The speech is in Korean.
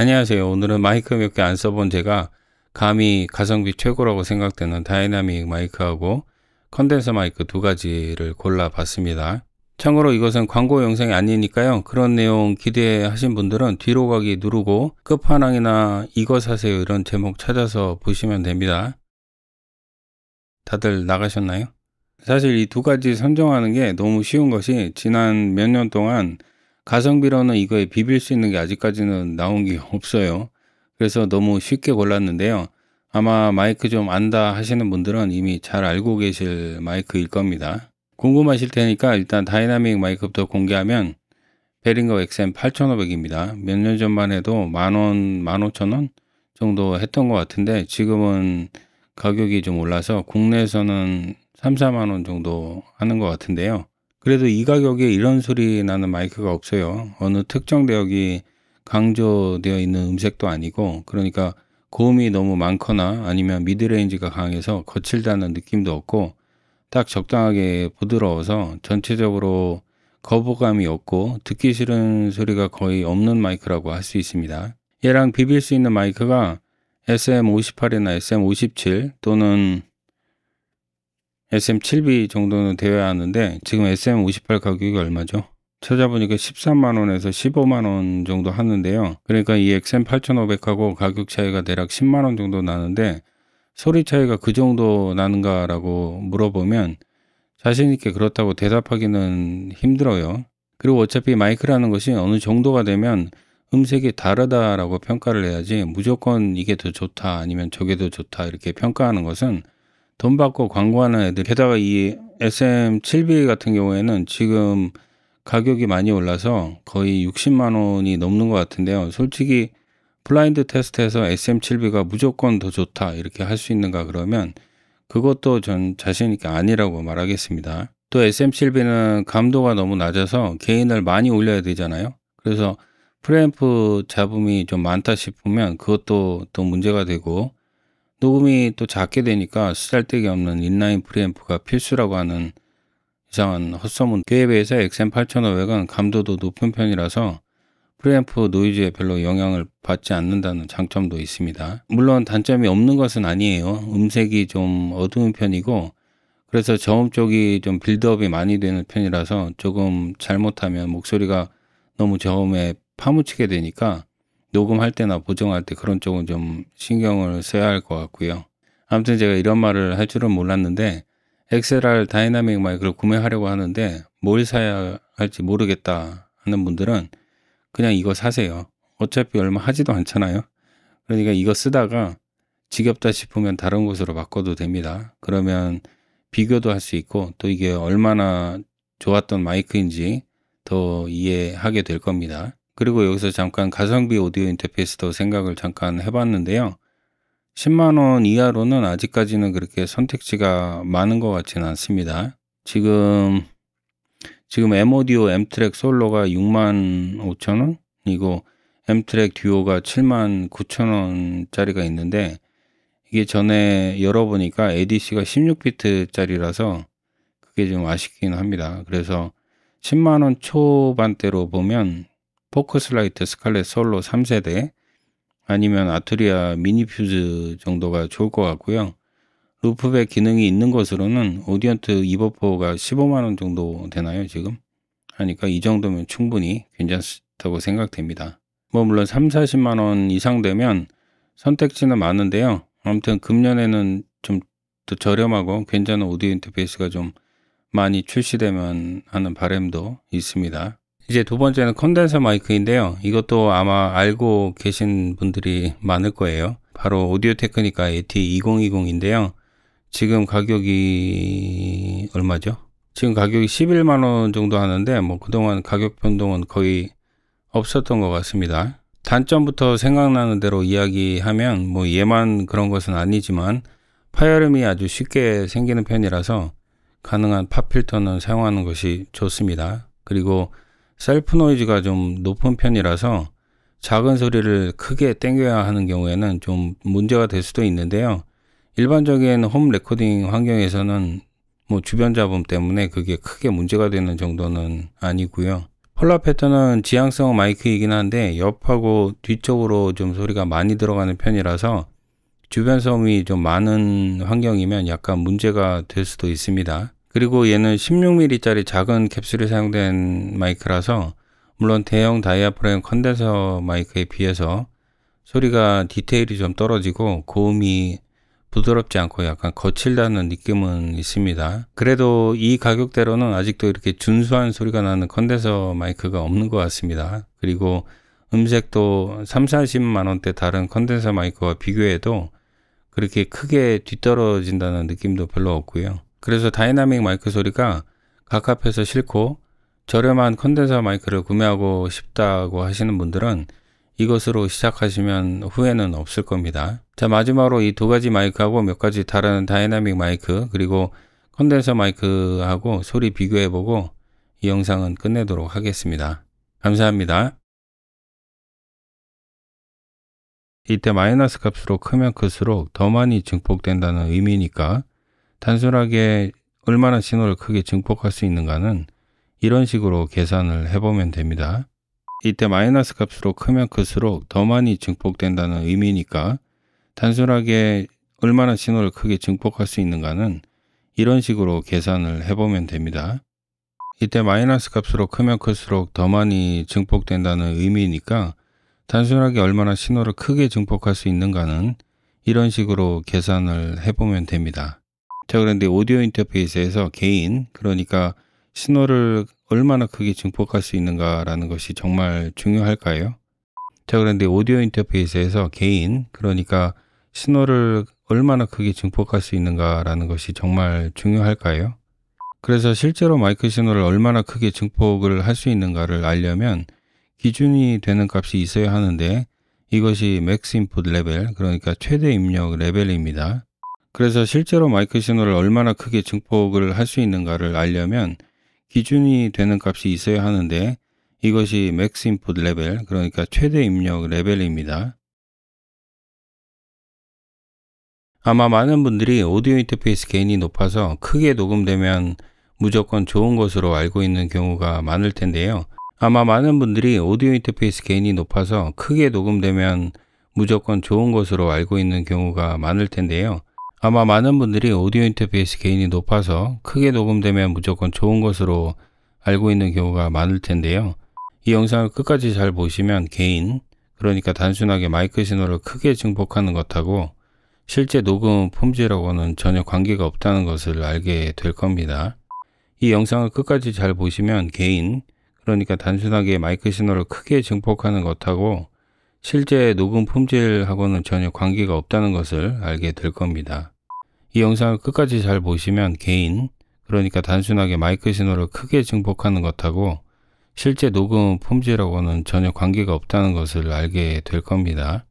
안녕하세요. 오늘은 마이크 몇 개 안 써본 제가 감히 가성비 최고라고 생각되는 다이나믹 마이크하고 컨덴서 마이크 두 가지를 골라봤습니다. 참고로 이것은 광고 영상이 아니니까요. 그런 내용 기대하신 분들은 뒤로 가기 누르고 끝판왕이나 이거 사세요 이런 제목 찾아서 보시면 됩니다. 다들 나가셨나요? 사실 이 두 가지 선정하는 게 너무 쉬운 것이 지난 몇 년 동안 가성비로는 이거에 비빌 수 있는 게 아직까지는 나온 게 없어요. 그래서 너무 쉽게 골랐는데요. 아마 마이크 좀 안다 하시는 분들은 이미 잘 알고 계실 마이크일 겁니다. 궁금하실 테니까 일단 다이나믹 마이크부터 공개하면 베링거 XM 8500입니다. 몇 년 전만 해도 만원, 만오천원 정도 했던 것 같은데 지금은 가격이 좀 올라서 국내에서는 3, 4만원 정도 하는 것 같은데요. 그래도 이 가격에 이런 소리 나는 마이크가 없어요. 어느 특정 대역이 강조되어 있는 음색도 아니고 그러니까 고음이 너무 많거나 아니면 미드레인지가 강해서 거칠다는 느낌도 없고 딱 적당하게 부드러워서 전체적으로 거부감이 없고 듣기 싫은 소리가 거의 없는 마이크라고 할 수 있습니다. 얘랑 비빌 수 있는 마이크가 SM58이나 SM57 또는 SM7B 정도는 대여 하는데 지금 SM58 가격이 얼마죠? 찾아보니까 13만원에서 15만원 정도 하는데요. 그러니까 이 XM8500하고 가격 차이가 대략 10만원 정도 나는데 소리 차이가 그 정도 나는가 라고 물어보면 자신있게 그렇다고 대답하기는 힘들어요. 그리고 어차피 마이크라는 것이 어느 정도가 되면 음색이 다르다라고 평가를 해야지 무조건 이게 더 좋다 아니면 저게 더 좋다 이렇게 평가하는 것은 돈 받고 광고하는 애들 게다가 이 SM7B 같은 경우에는 지금 가격이 많이 올라서 거의 60만 원이 넘는 것 같은데요. 솔직히 블라인드 테스트에서 SM7B가 무조건 더 좋다 이렇게 할 수 있는가 그러면 그것도 전 자신 있게 아니라고 말하겠습니다. 또 SM7B는 감도가 너무 낮아서 개인을 많이 올려야 되잖아요. 그래서 프레임프 잡음이 좀 많다 싶으면 그것도 또 문제가 되고 녹음이 또 작게 되니까 쓰잘데기 없는 인라인 프리앰프가 필수라고 하는 이상한 헛소문. 그에 비해서 XM8500은 감도도 높은 편이라서 프리앰프 노이즈에 별로 영향을 받지 않는다는 장점도 있습니다. 물론 단점이 없는 것은 아니에요. 음색이 좀 어두운 편이고 그래서 저음 쪽이 좀 빌드업이 많이 되는 편이라서 조금 잘못하면 목소리가 너무 저음에 파묻히게 되니까 녹음할 때나 보정할 때 그런 쪽은 좀 신경을 써야 할 것 같고요. 아무튼 제가 이런 말을 할 줄은 몰랐는데 엑셀알 다이나믹 마이크를 구매하려고 하는데 뭘 사야 할지 모르겠다 하는 분들은 그냥 이거 사세요. 어차피 얼마 하지도 않잖아요. 그러니까 이거 쓰다가 지겹다 싶으면 다른 곳으로 바꿔도 됩니다. 그러면 비교도 할 수 있고 또 이게 얼마나 좋았던 마이크인지 더 이해하게 될 겁니다. 그리고 여기서 잠깐 가성비 오디오 인터페이스도 생각을 잠깐 해봤는데요. 10만원 이하로는 아직까지는 그렇게 선택지가 많은 것 같지는 않습니다. 지금, 지금 M오디오 M트랙 솔로가 6만 5천원이고, M트랙 듀오가 7만 9천원짜리가 있는데, 이게 전에 열어보니까 ADC가 16비트짜리라서 그게 좀 아쉽긴 합니다. 그래서 10만원 초반대로 보면 포커슬라이트 스칼렛 솔로 3세대 아니면 아트리아 미니퓨즈 정도가 좋을 것 같고요. 루프백 기능이 있는 것으로는 오디언트 이버포가 15만원 정도 되나요 지금? 하니까 이 정도면 충분히 괜찮다고 생각됩니다. 뭐 물론 3, 40만원 이상 되면 선택지는 많은데요. 아무튼 금년에는 좀 더 저렴하고 괜찮은 오디오 인터페이스가 좀 많이 출시되면 하는 바램도 있습니다. 이제 두 번째는 컨덴서 마이크인데요. 이것도 아마 알고 계신 분들이 많을 거예요. 바로 오디오 테크니카 AT2020인데요. 지금 가격이 얼마죠? 지금 가격이 11만 원 정도 하는데 뭐 그동안 가격 변동은 거의 없었던 것 같습니다. 단점부터 생각나는 대로 이야기하면 뭐 얘만 그런 것은 아니지만 파열음이 아주 쉽게 생기는 편이라서 가능한 팝 필터는 사용하는 것이 좋습니다. 그리고 셀프 노이즈가 좀 높은 편이라서 작은 소리를 크게 땡겨야 하는 경우에는 좀 문제가 될 수도 있는데요. 일반적인 홈 레코딩 환경에서는 뭐 주변 잡음 때문에 그게 크게 문제가 되는 정도는 아니고요. 폴라 패턴은 지향성 마이크이긴 한데 옆하고 뒤쪽으로 좀 소리가 많이 들어가는 편이라서 주변 섬이 좀 많은 환경이면 약간 문제가 될 수도 있습니다. 그리고 얘는 16mm짜리 작은 캡슐이 사용된 마이크라서 물론 대형 다이아프램 컨덴서 마이크에 비해서 소리가 디테일이 좀 떨어지고 고음이 부드럽지 않고 약간 거칠다는 느낌은 있습니다. 그래도 이 가격대로는 아직도 이렇게 준수한 소리가 나는 컨덴서 마이크가 없는 것 같습니다. 그리고 음색도 3, 40만 원대 다른 컨덴서 마이크와 비교해도 그렇게 크게 뒤떨어진다는 느낌도 별로 없고요. 그래서 다이나믹 마이크 소리가 가깝해서 싫고 저렴한 컨덴서 마이크를 구매하고 싶다고 하시는 분들은 이것으로 시작하시면 후회는 없을 겁니다. 자 마지막으로 이 두 가지 마이크하고 몇 가지 다른 다이나믹 마이크 그리고 컨덴서 마이크하고 소리 비교해보고 이 영상은 끝내도록 하겠습니다. 감사합니다. 이때 마이너스 값으로 크면 클수록 더 많이 증폭된다는 의미니까 단순하게 얼마나 신호를 크게 증폭할 수 있는가는 이런 식으로 계산을 해보면 됩니다. 이때 마이너스 값으로 크면 클수록 더 많이 증폭된다는 의미니까 단순하게 얼마나 신호를 크게 증폭할 수 있는가는 이런 식으로 계산을 해보면 됩니다. 이때 마이너스 값으로 크면 클수록 더 많이 증폭된다는 의미니까 단순하게 얼마나 신호를 크게 증폭할 수 있는가는 이런 식으로 계산을 해보면 됩니다. 자, 그런데 오디오 인터페이스에서 개인, 그러니까 신호를 얼마나 크게 증폭할 수 있는가라는 것이 정말 중요할까요? 자, 그런데 오디오 인터페이스에서 개인, 그러니까 신호를 얼마나 크게 증폭할 수 있는가라는 것이 정말 중요할까요? 그래서 실제로 마이크 신호를 얼마나 크게 증폭을 할 수 있는가를 알려면 기준이 되는 값이 있어야 하는데 이것이 맥스 인풋 레벨, 그러니까 최대 입력 레벨입니다. 그래서 실제로 마이크 신호를 얼마나 크게 증폭을 할 수 있는가를 알려면 기준이 되는 값이 있어야 하는데 이것이 맥스 인풋 레벨, 그러니까 최대 입력 레벨입니다. 아마 많은 분들이 오디오 인터페이스 게인이 높아서 크게 녹음되면 무조건 좋은 것으로 알고 있는 경우가 많을 텐데요. 아마 많은 분들이 오디오 인터페이스 게인이 높아서 크게 녹음되면 무조건 좋은 것으로 알고 있는 경우가 많을 텐데요. 아마 많은 분들이 오디오 인터페이스 개인이 높아서 크게 녹음되면 무조건 좋은 것으로 알고 있는 경우가 많을 텐데요. 이 영상을 끝까지 잘 보시면 개인 그러니까 단순하게 마이크 신호를 크게 증폭하는 것하고 실제 녹음 품질하고는 전혀 관계가 없다는 것을 알게 될 겁니다. 이 영상을 끝까지 잘 보시면 개인 그러니까 단순하게 마이크 신호를 크게 증폭하는 것하고 실제 녹음 품질하고는 전혀 관계가 없다는 것을 알게 될 겁니다. 이 영상을 끝까지 잘 보시면 개인, 그러니까 단순하게 마이크 신호를 크게 증폭하는 것하고 실제 녹음 품질하고는 전혀 관계가 없다는 것을 알게 될 겁니다.